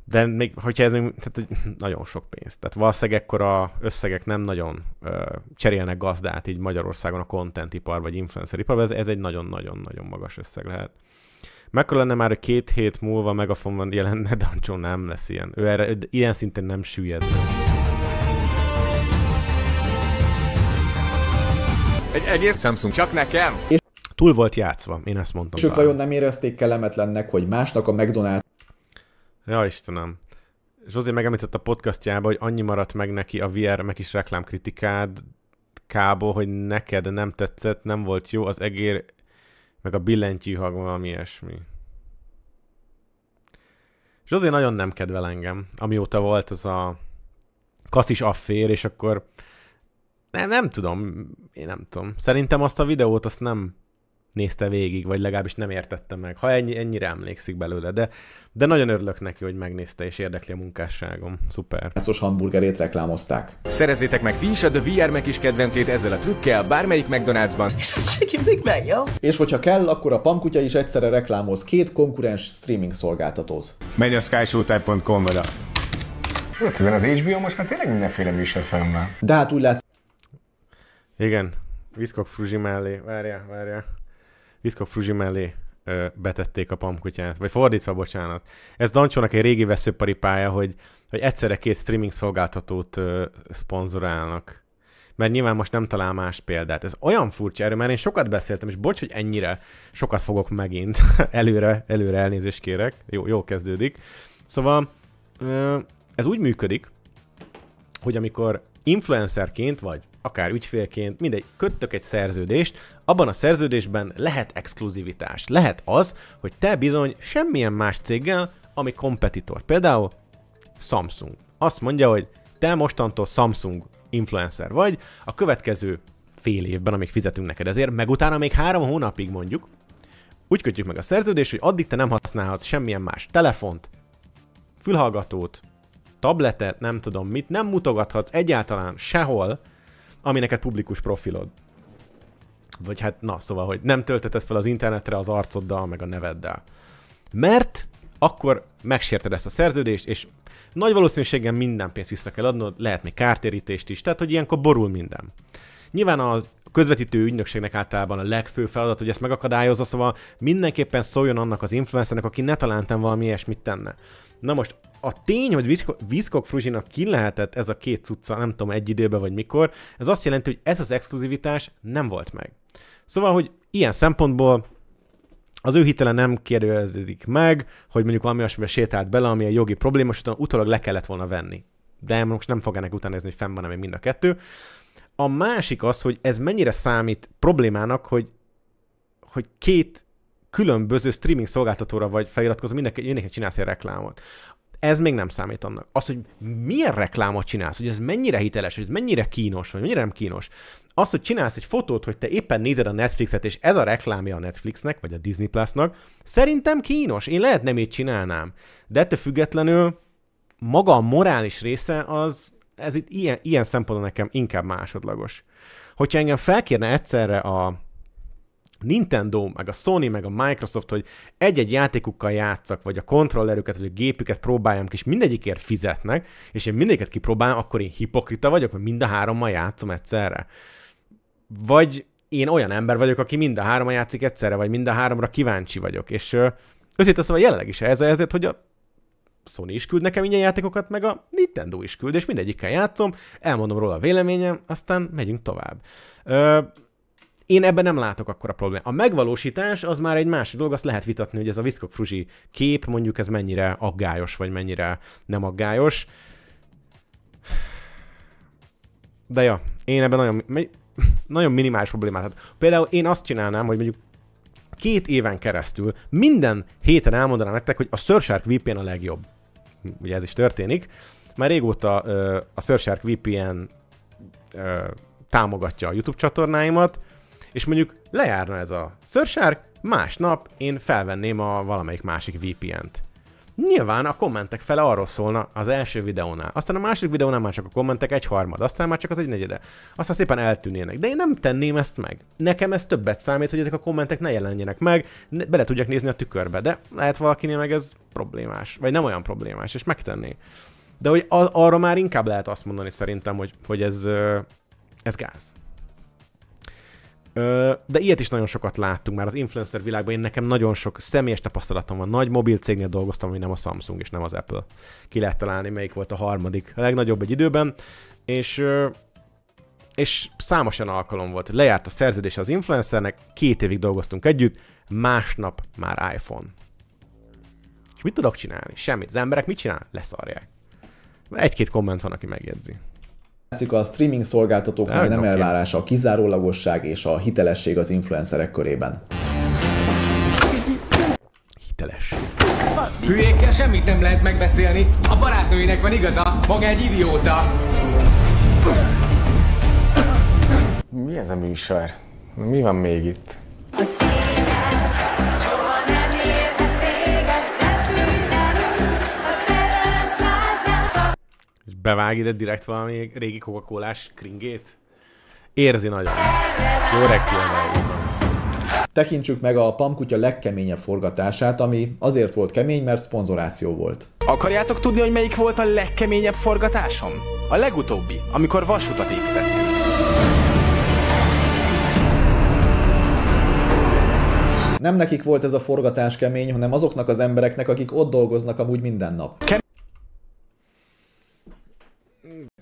de még, hogyha ez még, tehát nagyon sok pénz. Tehát valószínűleg ekkora összegek nem nagyon ö, cserélnek gazdát így Magyarországon a contentipar vagy influenceripar, ez, ez egy nagyon-nagyon-nagyon magas összeg lehet. Mekkora lenne már, hogy két hét múlva megafonban jelenne Dancsó, nem lesz ilyen. Ő erre, ő ilyen szinten nem süllyed. Egy egész Samsung csak nekem? Túl volt játszva, én ezt mondtam. És ők vajon nem érezték kellemetlennek, hogy másnak a McDonald's Ja, Istenem. Zsózé megemlített a podcastjában, hogy annyi maradt meg neki a VR meg is reklámkritikád kából, hogy neked nem tetszett, nem volt jó, az egér meg a billentyű hang valami ilyesmi. Zsózé nagyon nem kedvel engem, amióta volt az a kaszis affér, és akkor nem, nem tudom, én nem tudom. Szerintem azt a videót azt nem nézte végig, vagy legalábbis nem értette meg, ha ennyi, ennyire emlékszik belőle, de, de nagyon örülök neki, hogy megnézte és érdekli a munkásságom. Szuper. Szos hamburgerét reklámozták. Szerezzétek meg ti is a The VR meg is kedvencét ezzel a trükkel bármelyik McDonald'sban. Chicken Big És hogyha kell, akkor a pankutya is egyszerre reklámoz két konkurens streaming szolgáltatót. megy a skyshowtime.com-ra. Ezen az HBO most már tényleg mindenféle műsor fenn De hát úgy látsz... Igen, Viszkok Fruzsi mellé, várjál, várjál. Viszkok Fruzsi mellé ö, betették a pamkutyát, vagy fordítva, bocsánat. Ez Dancsónak egy régi veszőparipája, hogy, hogy egyszerre két streaming szolgáltatót ö, szponzorálnak. Mert nyilván most nem talál más példát. Ez olyan furcsa, erről már én sokat beszéltem, és bocs, hogy ennyire sokat fogok megint. előre, előre elnézést kérek. Jó, jó kezdődik. Szóval ö, ez úgy működik, hogy amikor influencerként vagy akár ügyfélként, mindegy, köttök egy szerződést, abban a szerződésben lehet exkluzivitás. Lehet az, hogy te bizony semmilyen más céggel, ami kompetitor. Például Samsung. Azt mondja, hogy te mostantól Samsung influencer vagy, a következő fél évben, amíg fizetünk neked ezért, meg utána még három hónapig mondjuk, úgy kötjük meg a szerződést, hogy addig te nem használhatsz semmilyen más telefont, fülhallgatót, tabletet, nem tudom mit, nem mutogathatsz egyáltalán sehol, ami neked publikus profilod. Vagy hát, na, szóval, hogy nem tölteted fel az internetre az arcoddal, meg a neveddel. Mert akkor megsérted ezt a szerződést, és nagy valószínűséggel minden pénzt vissza kell adnod, lehet még kártérítést is, tehát hogy ilyenkor borul minden. Nyilván a közvetítő ügynökségnek általában a legfő feladat, hogy ezt megakadályozza, szóval mindenképpen szóljon annak az influencernek, aki ne találtam valami ilyesmit tenne. Na most a tény, hogy Viszkok, Viszkok Fruzsinak ki lehetett ez a két cucca, nem tudom, egy időben vagy mikor, ez azt jelenti, hogy ez az exkluzivitás nem volt meg. Szóval, hogy ilyen szempontból az ő hitele nem kérdezik meg, hogy mondjuk valami olyasmibe sétált bele, ami egy jogi probléma, és utána utólag le kellett volna venni. De most nem fog ennek utána nézni, hogy fenn van még mind a kettő. A másik az, hogy ez mennyire számít problémának, hogy, hogy két különböző streaming szolgáltatóra vagy feliratkozó, mindenki, mindenki csinálsz egy reklámot ez még nem számít annak. Az, hogy milyen reklámot csinálsz, hogy ez mennyire hiteles, hogy ez mennyire kínos, vagy mennyire nem kínos. Az, hogy csinálsz egy fotót, hogy te éppen nézed a Netflixet, és ez a reklámja a Netflixnek, vagy a Disney Plusnak, szerintem kínos. Én lehet nem így csinálnám. De ettől függetlenül maga a morális része az, ez itt ilyen, ilyen szempontból nekem inkább másodlagos. Hogyha engem felkérne egyszerre a Nintendo, meg a Sony, meg a Microsoft, hogy egy-egy játékukkal játszak, vagy a kontrollerüket, vagy a gépüket próbáljam ki, és mindegyikért fizetnek, és én mindegyiket kipróbálom, akkor én hipokrita vagyok, mert mind a hárommal játszom egyszerre. Vagy én olyan ember vagyok, aki mind a hárommal játszik egyszerre, vagy mind a háromra kíváncsi vagyok, és összíteszem, szóval hogy jelenleg is ez a helyzet, hogy a Sony is küld nekem ilyen játékokat, meg a Nintendo is küld, és mindegyikkel játszom, elmondom róla a véleményem, aztán megyünk tovább. Ö, én ebben nem látok akkor a problémát. A megvalósítás az már egy másik dolog, azt lehet vitatni, hogy ez a Viszkok Fruzsi kép mondjuk ez mennyire aggályos, vagy mennyire nem aggályos. De ja, én ebben nagyon, nagyon minimális problémát Hát Például én azt csinálnám, hogy mondjuk két éven keresztül minden héten elmondanám nektek, hogy a Surfshark VPN a legjobb. Ugye ez is történik. Már régóta ö, a Surfshark VPN ö, támogatja a YouTube csatornáimat, és mondjuk lejárna ez a szörsárk, másnap én felvenném a valamelyik másik VPN-t. Nyilván a kommentek fele arról szólna az első videónál, aztán a második videónál már csak a kommentek egy harmad, aztán már csak az egy negyede, aztán szépen eltűnének. De én nem tenném ezt meg. Nekem ez többet számít, hogy ezek a kommentek ne jelenjenek meg, ne, bele tudjak nézni a tükörbe, de lehet valakinél meg ez problémás, vagy nem olyan problémás, és megtenné. De hogy a, arra már inkább lehet azt mondani szerintem, hogy, hogy ez, ez gáz. De ilyet is nagyon sokat láttunk már az influencer világban. Én nekem nagyon sok személyes tapasztalatom van. Nagy mobil cégnél dolgoztam, ami nem a Samsung és nem az Apple. Ki lehet találni, melyik volt a harmadik. A legnagyobb egy időben. És és számosan alkalom volt. Lejárt a szerződés az influencernek, két évig dolgoztunk együtt, másnap már iPhone. És mit tudok csinálni? Semmit. Az emberek mit csinál? Leszarják. Egy-két komment van, aki megjegyzi látszik, a streaming szolgáltatóknak nem, nem elvárása a kizárólagosság és a hitelesség az influencerek körében. Hiteles. Hülyékkel semmit nem lehet megbeszélni. A barátnőinek van igaza, maga egy idióta. Mi ez a műsor? Mi van még itt? bevág ide direkt valami régi coca kringét? Érzi nagyon. Jó reklámra Tekintsük meg a Pamkutya legkeményebb forgatását, ami azért volt kemény, mert szponzoráció volt. Akarjátok tudni, hogy melyik volt a legkeményebb forgatásom? A legutóbbi, amikor vasutat építettünk. Nem nekik volt ez a forgatás kemény, hanem azoknak az embereknek, akik ott dolgoznak amúgy minden nap. Kem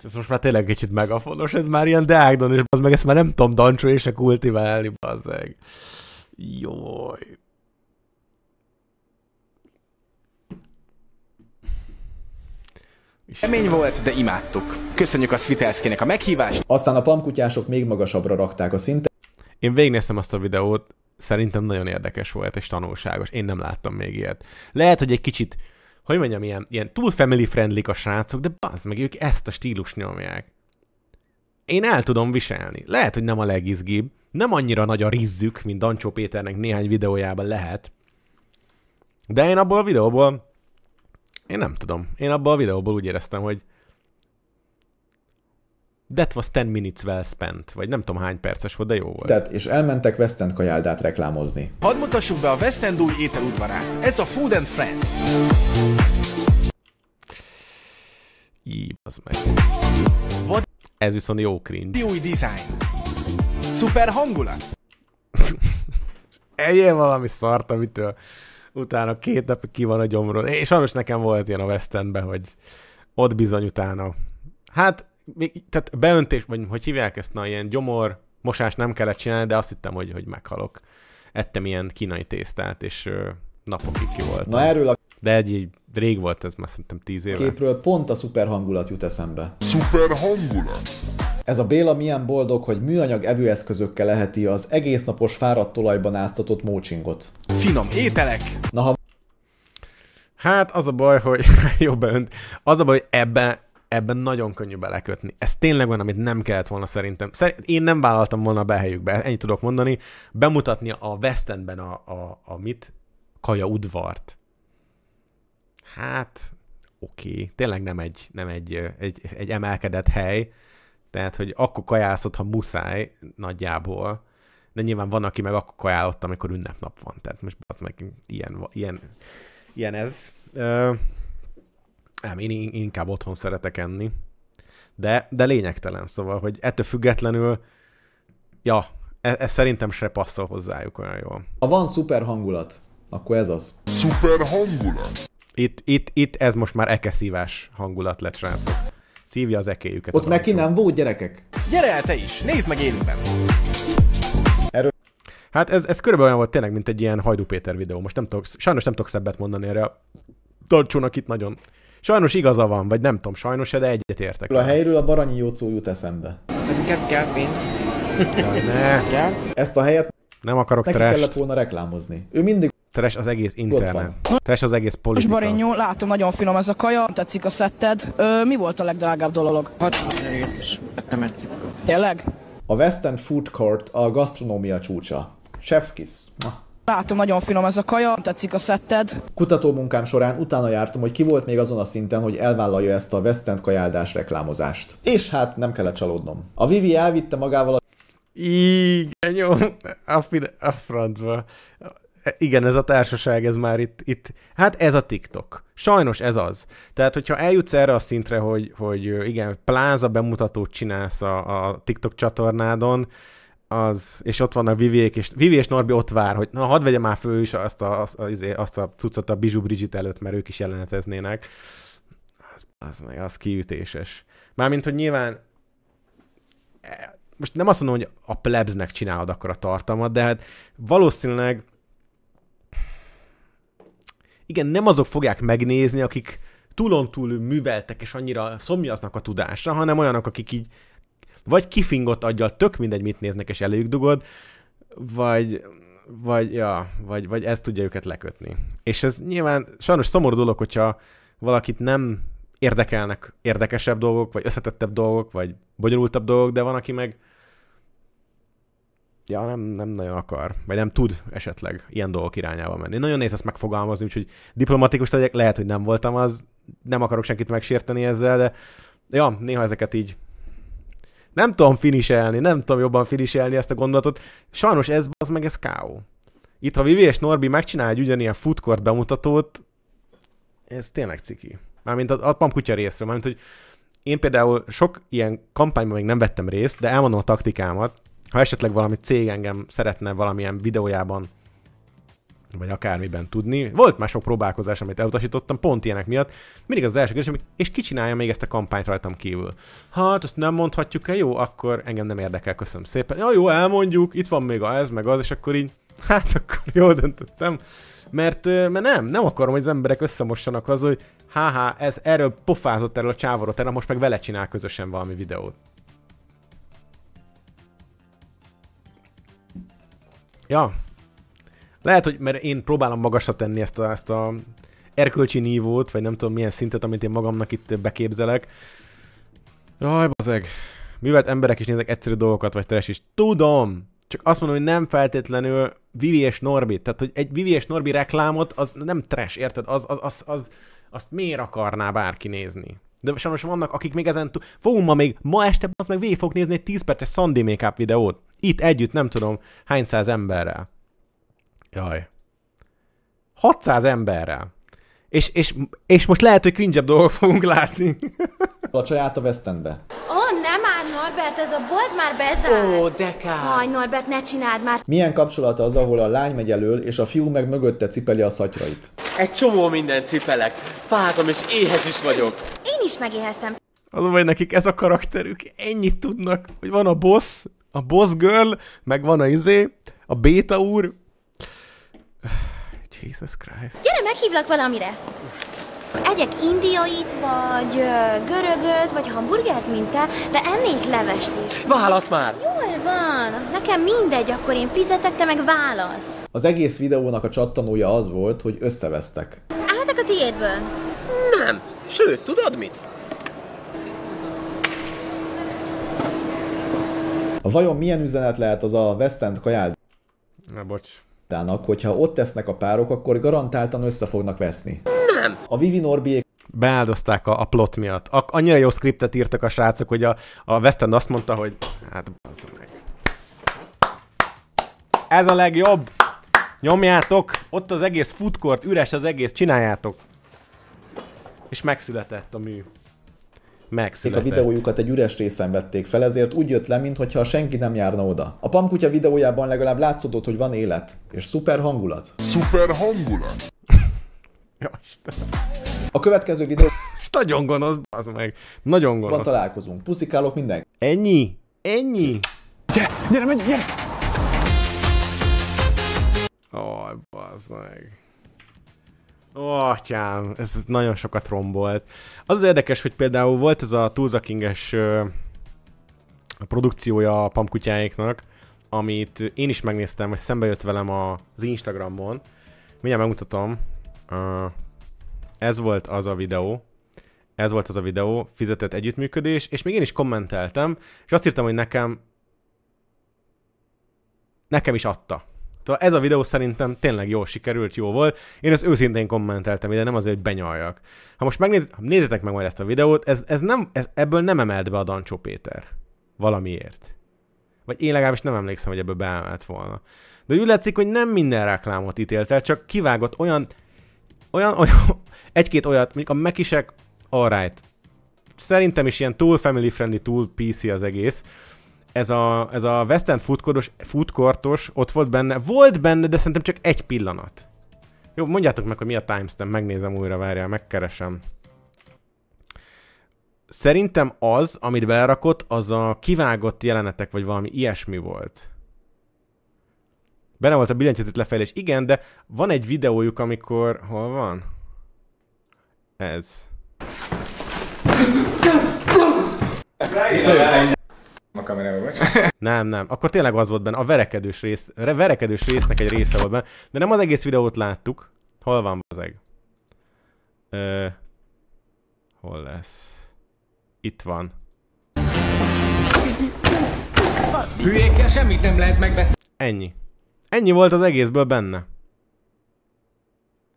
ez most már tényleg kicsit megafonos, ez már ilyen Deágdon, és az meg ezt már nem tudom dancsó se kultiválni, bazeg jó Kemény volt, de imádtuk. Köszönjük a Svitelszkének a meghívást. Aztán a pamkutyások még magasabbra rakták a szintet. Én végignéztem azt a videót, szerintem nagyon érdekes volt és tanulságos. Én nem láttam még ilyet. Lehet, hogy egy kicsit hogy mondjam, ilyen, ilyen túl family friendly a srácok, de bazd meg, ők ezt a stílus nyomják. Én el tudom viselni. Lehet, hogy nem a legizgibb, nem annyira nagy a rizzük, mint Dancsó Péternek néhány videójában lehet, de én abból a videóból, én nem tudom, én abból a videóból úgy éreztem, hogy that was 10 minutes well spent, vagy nem tudom hány perces volt, de jó volt. Tehát, és elmentek West End kajáldát reklámozni. Hadd mutassuk be a West End új ételudvarát. Ez a Food and Friends. Jé, az meg. What? Ez viszont jó cringe. Új design. Szuper hangulat. Eljél valami szart, amitől utána két nap ki van a gyomron. És sajnos nekem volt ilyen a West Endben, hogy ott bizony utána. Hát még, tehát beöntés, vagy hogy hívják ezt, na, ilyen gyomor, mosás nem kellett csinálni, de azt hittem, hogy, hogy meghalok. Ettem ilyen kínai tésztát, és napokig jó volt. Na erről a... De egy, egy rég volt ez, már szerintem tíz éve. Képről pont a szuper hangulat jut eszembe. Szuper hangulat? Ez a Béla milyen boldog, hogy műanyag evőeszközökkel leheti az egész napos fáradt tolajban áztatott mócsingot. Finom ételek! Na ha Hát az a baj, hogy jobb önt, az a baj, hogy ebben ebben nagyon könnyű belekötni. Ez tényleg olyan, amit nem kellett volna szerintem. én nem vállaltam volna be helyükbe, ennyit tudok mondani. Bemutatni a West Endben a, a, a mit? Kaja udvart. Hát, oké. Okay. Tényleg nem egy, nem egy, egy, egy emelkedett hely. Tehát, hogy akkor kajászod, ha muszáj, nagyjából. De nyilván van, aki meg akkor kajálott, amikor ünnepnap van. Tehát most az meg ilyen, ilyen, ilyen ez. Nem, én inkább otthon szeretek enni. De, de lényegtelen, szóval, hogy ettől függetlenül, ja, ez, ez szerintem se passzol hozzájuk olyan jól. Ha van szuper hangulat, akkor ez az. Szuper hangulat? Itt, itt, itt ez most már ekeszívás hangulat lett, srácok. Szívja az ekéjüket. Ott neki nem volt gyerekek. Gyere el te is, nézd meg élőben! Erről... Hát ez, ez körülbelül olyan volt tényleg, mint egy ilyen Hajdú Péter videó. Most nem tudok, sajnos nem tudok szebbet mondani erre. Tartsónak itt nagyon. Sajnos igaza van, vagy nem tudom, sajnos, de egyetértek. A helyről a Baranyi Jócó jut eszembe. Nekem kell pénz. ne. Kell? Ezt a helyet nem akarok Neki trash kellett volna reklámozni. Ő mindig Teres az egész internet. Teres az egész politika. És Barinyó, látom, nagyon finom ez a kaja, tetszik a szetted. Ö, mi volt a legdrágább dolog? Hát, nem Tényleg? A West End Food Court a gasztronómia csúcsa. Chefskis. Látom, nagyon finom ez a kaja, tetszik a szetted. Kutató munkám során utána jártam, hogy ki volt még azon a szinten, hogy elvállalja ezt a West End kajáldás reklámozást. És hát nem kellett csalódnom. A Vivi elvitte magával a... Igen, jó, a, a francba. Igen, ez a társaság, ez már itt, itt, hát ez a TikTok. Sajnos ez az. Tehát, hogyha eljutsz erre a szintre, hogy, hogy igen, pláza bemutatót csinálsz a, a TikTok csatornádon, az, és ott vannak Viviék, és Vivi és Norbi ott vár, hogy na, hadd vegye már föl is azt a, azt, a, izé, azt a cuccot a Bizsú Bridget előtt, mert ők is jeleneteznének. Az, az meg, az kiütéses. Mármint, hogy nyilván e, most nem azt mondom, hogy a plebsnek csinálod akkor a tartalmat, de hát valószínűleg igen, nem azok fogják megnézni, akik túlontúl műveltek és annyira szomjaznak a tudásra, hanem olyanok, akik így vagy kifingott adja, tök mindegy, mit néznek, és előjük dugod, vagy, vagy, ja, vagy, vagy ez tudja őket lekötni. És ez nyilván sajnos szomorú dolog, hogyha valakit nem érdekelnek érdekesebb dolgok, vagy összetettebb dolgok, vagy bonyolultabb dolgok, de van, aki meg ja, nem, nem nagyon akar, vagy nem tud esetleg ilyen dolgok irányába menni. Nagyon nehéz ezt megfogalmazni, úgyhogy diplomatikus legyek, lehet, hogy nem voltam az, nem akarok senkit megsérteni ezzel, de ja, néha ezeket így nem tudom finiselni, nem tudom jobban finiselni ezt a gondolatot. Sajnos ez az meg ez K.O. Itt, ha Vivi és Norbi megcsinál egy ugyanilyen futkort bemutatót, ez tényleg ciki. Mármint a, a pampkutya részről, mármint, hogy én például sok ilyen kampányban még nem vettem részt, de elmondom a taktikámat, ha esetleg valami cég engem szeretne valamilyen videójában vagy akármiben tudni. Volt már sok próbálkozás, amit elutasítottam, pont ilyenek miatt. Mindig az első kérdés, és ki csinálja még ezt a kampányt rajtam kívül? Hát, ezt nem mondhatjuk el, jó, akkor engem nem érdekel, köszönöm szépen. Ja, jó, elmondjuk, itt van még ez, meg az, és akkor így, hát akkor jól döntöttem. Mert, mert nem, nem akarom, hogy az emberek összemossanak az, hogy háhá, ez erről pofázott erről a csávorot, erről most meg vele csinál közösen valami videót. Ja, lehet, hogy mert én próbálom magasra tenni ezt a, ezt a erkölcsi nívót, vagy nem tudom milyen szintet, amit én magamnak itt beképzelek. Raj, bazeg. Mivel emberek is néznek egyszerű dolgokat, vagy teres is. Tudom! Csak azt mondom, hogy nem feltétlenül Vivi és Norbi. Tehát, hogy egy Vivi és Norbi reklámot, az nem trash, érted? Az, az, az, az, azt miért akarná bárki nézni? De sajnos vannak, akik még ezen túl... Fogunk ma még, ma este, az meg végig fog nézni egy 10 perces Sunday Makeup videót. Itt együtt, nem tudom, hány száz emberrel jaj, 600 emberrel. És, és, és most lehet, hogy cringe dolgok fogunk látni. Lacsaját a West Endbe. Ó, oh, nem már Norbert, ez a bolt már bezárt. Ó, de kár. Haj, Norbert, ne csináld már. Milyen kapcsolata az, ahol a lány megy elől, és a fiú meg mögötte cipeli a szatyrait? Egy csomó minden cipelek. Fázom, és éhes is vagyok. Én is megéheztem. Az vagy nekik ez a karakterük, ennyit tudnak, hogy van a boss, a boss girl, meg van a izé, a béta úr, Jesus Christ. Gyere, meghívlak valamire! Egyek indiait, vagy görögöt, vagy hamburgert, mint te, de ennék levest is. Válasz már! Jól van! Nekem mindegy, akkor én fizetek, te meg válasz. Az egész videónak a csattanója az volt, hogy összevesztek. Álltak a tiédből? Nem. Sőt, tudod mit? A vajon milyen üzenet lehet az a West End kajád? Na bocs. Attának, hogyha ott tesznek a párok, akkor garantáltan össze fognak veszni. Nem. A Vivi Norbiék beáldozták a, a plot miatt. A, annyira jó skriptet írtak a srácok, hogy a, a Western azt mondta, hogy hát meg. Ez a legjobb! Nyomjátok! Ott az egész futkort, üres az egész, csináljátok! És megszületett a mű megszületett. a videójukat egy üres részen vették fel, ezért úgy jött le, mintha senki nem járna oda. A Pamkutya videójában legalább látszódott, hogy van élet, és szuper hangulat. Szuper hangulat! ja, Istenem. A következő videó... És nagyon gonosz, az meg. Nagyon gonosz. Van találkozunk. Puszikálok minden. Ennyi? Ennyi? Gyere, gyere, menj, gyere! oh, bazd meg. Ó, atyám, ez nagyon sokat rombolt. Az, az érdekes, hogy például volt ez a Tulsa King-es produkciója a pamkutyáiknak, amit én is megnéztem, hogy szembe jött velem a, az Instagramon. Mindjárt megmutatom. Uh, ez volt az a videó. Ez volt az a videó, fizetett együttműködés, és még én is kommenteltem, és azt írtam, hogy nekem nekem is adta. Tehát szóval ez a videó szerintem tényleg jól sikerült, jó volt. Én ezt őszintén kommenteltem ide, nem azért, hogy benyaljak. Ha most megnéz, nézzetek meg majd ezt a videót, ez, ez nem, ez, ebből nem emelt be a Dancsó Péter. Valamiért. Vagy én legalábbis nem emlékszem, hogy ebből beemelt volna. De úgy látszik, hogy nem minden reklámot ítélt el, csak kivágott olyan, olyan, olyan egy-két olyat, mondjuk a mekisek, alright. Szerintem is ilyen túl family friendly, túl PC az egész ez a, ez a West End foodkortos, foodkortos ott volt benne, volt benne, de szerintem csak egy pillanat. Jó, mondjátok meg, hogy mi a timestamp, megnézem újra, várjál, megkeresem. Szerintem az, amit belerakott, az a kivágott jelenetek, vagy valami ilyesmi volt. Benne volt a billentyűzet és Igen, de van egy videójuk, amikor... Hol van? Ez a kamerába, vagy? nem, nem. Akkor tényleg az volt benne, a verekedős, rész, verekedős résznek egy része volt benne, de nem az egész videót láttuk. Hol van bazeg? Ö, hol lesz? Itt van. Hülyékkel semmit nem lehet megbeszélni. Ennyi. Ennyi volt az egészből benne.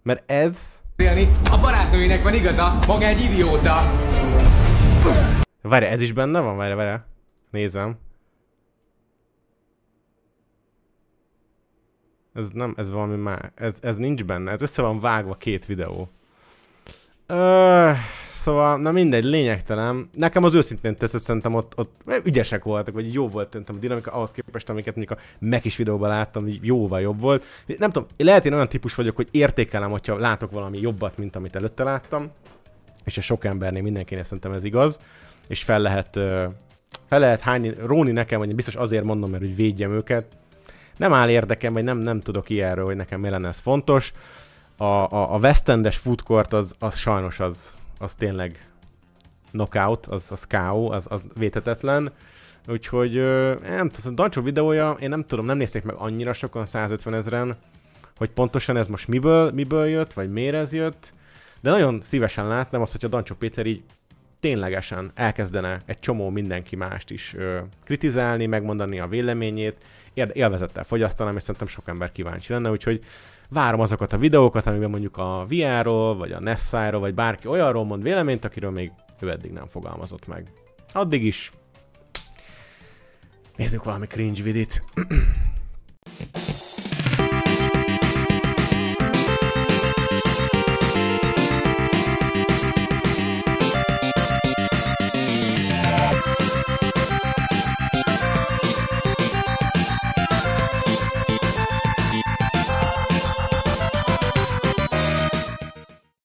Mert ez... A barátnőinek van igaza, maga egy idióta. Várj, ez is benne van? Várj, várj. Nézem. Ez nem, ez valami már. Ez, ez nincs benne, ez össze van vágva két videó. Ö, szóval, na mindegy, lényegtelen. Nekem az őszintén tesz, szerintem ott, ott ügyesek voltak, vagy jó volt szerintem a dinamika ahhoz képest, amiket mondjuk a meg is videóban láttam, jóval jobb volt. Nem tudom, lehet én olyan típus vagyok, hogy értékelem, hogyha látok valami jobbat, mint amit előtte láttam. És a sok embernél mindenkinek szerintem ez igaz. És fel lehet fel lehet hányni, róni nekem, vagy biztos azért mondom, mert hogy védjem őket. Nem áll érdekem, vagy nem, nem tudok ilyenről, hogy nekem mi lenne ez fontos. A, a, a West Endes food az, az sajnos az, az tényleg knockout, az, az KO, az, az vétetetlen. Úgyhogy nem tudom, a szóval Dancsó videója, én nem tudom, nem nézték meg annyira sokan 150 ezeren, hogy pontosan ez most miből, miből jött, vagy miért ez jött. De nagyon szívesen látnám azt, hogy a Dancsó Péter így ténylegesen elkezdene egy csomó mindenki mást is ö, kritizálni, megmondani a véleményét, élvezettel fogyasztanám, és szerintem sok ember kíváncsi lenne, úgyhogy várom azokat a videókat, amiben mondjuk a VR-ról, vagy a Nessa-ról, vagy bárki olyanról mond véleményt, akiről még ő eddig nem fogalmazott meg. Addig is Nézzük valami cringe vidit.